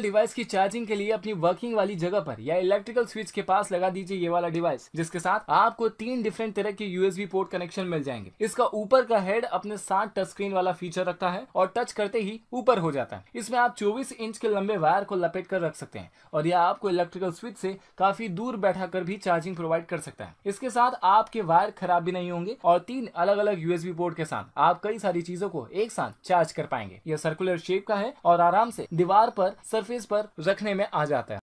device की charging के लिए अपनी वर्किंग वाली जगह पर या इलेक्ट्रिकल स्विच के पास लगा दीजिए ये वाला डिवाइस जिसके साथ आपको तीन डिफरेंट तरह के यूएसबी पोर्ट कनेक्शन मिल जाएंगे इसका ऊपर का हेड अपने साथ टच स्क्रीन वाला फीचर रखता है और टच करते ही ऊपर हो जाता है इसमें आप चौबीस इंच के लंबे वायर को लपेट कर रख सकते हैं और यह आपको इलेक्ट्रिकल स्विच से काफी दूर बैठा कर भी चार्जिंग प्रोवाइड कर सकता है इसके साथ आपके वायर खराब भी नहीं होंगे और तीन अलग अलग यूएसबी पोर्ट के साथ आप कई सारी चीजों को एक साथ चार्ज कर पाएंगे यह सर्कुलर शेप का है और आराम से दीवार पर सरफेस पर रखने में आ जाता है